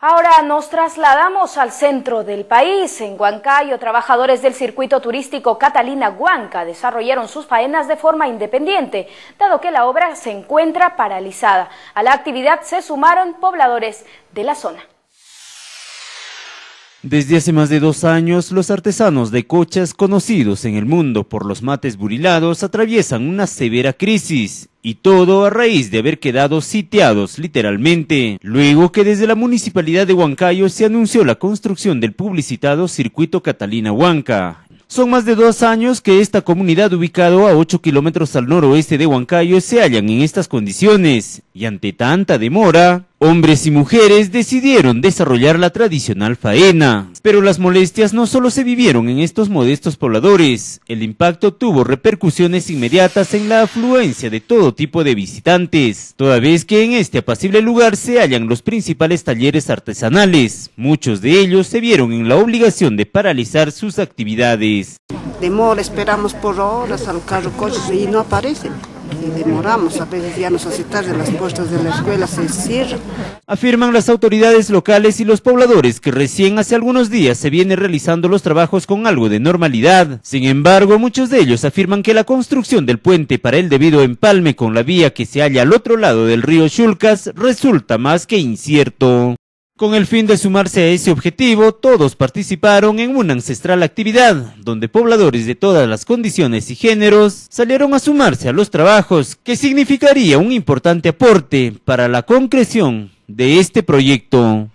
Ahora nos trasladamos al centro del país. En Huancayo, trabajadores del circuito turístico Catalina Huanca desarrollaron sus faenas de forma independiente, dado que la obra se encuentra paralizada. A la actividad se sumaron pobladores de la zona. Desde hace más de dos años, los artesanos de cochas conocidos en el mundo por los mates burilados atraviesan una severa crisis y todo a raíz de haber quedado sitiados literalmente, luego que desde la municipalidad de Huancayo se anunció la construcción del publicitado circuito Catalina Huanca. Son más de dos años que esta comunidad ubicado a 8 kilómetros al noroeste de Huancayo se hallan en estas condiciones, y ante tanta demora, hombres y mujeres decidieron desarrollar la tradicional faena. Pero las molestias no solo se vivieron en estos modestos pobladores, el impacto tuvo repercusiones inmediatas en la afluencia de todo tipo de visitantes, toda vez que en este apacible lugar se hallan los principales talleres artesanales. Muchos de ellos se vieron en la obligación de paralizar sus actividades. Demora, esperamos por horas al carro coches y no aparecen demoramos, ya las de la escuela Afirman las autoridades locales y los pobladores que recién hace algunos días se vienen realizando los trabajos con algo de normalidad. Sin embargo, muchos de ellos afirman que la construcción del puente para el debido empalme con la vía que se halla al otro lado del río Chulcas resulta más que incierto. Con el fin de sumarse a ese objetivo, todos participaron en una ancestral actividad, donde pobladores de todas las condiciones y géneros salieron a sumarse a los trabajos, que significaría un importante aporte para la concreción de este proyecto.